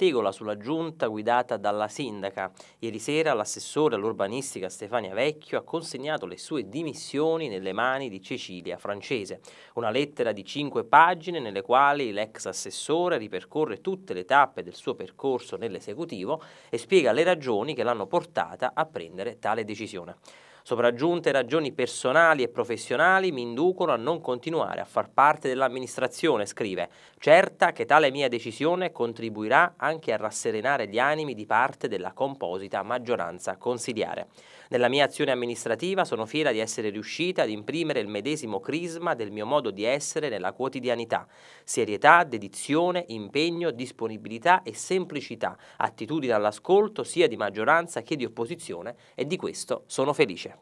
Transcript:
pettegola sulla giunta guidata dalla sindaca. Ieri sera l'assessore all'urbanistica Stefania Vecchio ha consegnato le sue dimissioni nelle mani di Cecilia Francese. Una lettera di cinque pagine nelle quali l'ex assessore ripercorre tutte le tappe del suo percorso nell'esecutivo e spiega le ragioni che l'hanno portata a prendere tale decisione. Sopraggiunte ragioni personali e professionali mi inducono a non continuare a far parte dell'amministrazione, scrive, certa che tale mia decisione contribuirà anche a rasserenare gli animi di parte della composita maggioranza consiliare. Nella mia azione amministrativa sono fiera di essere riuscita ad imprimere il medesimo crisma del mio modo di essere nella quotidianità, serietà, dedizione, impegno, disponibilità e semplicità, attitudine all'ascolto sia di maggioranza che di opposizione e di questo sono felice.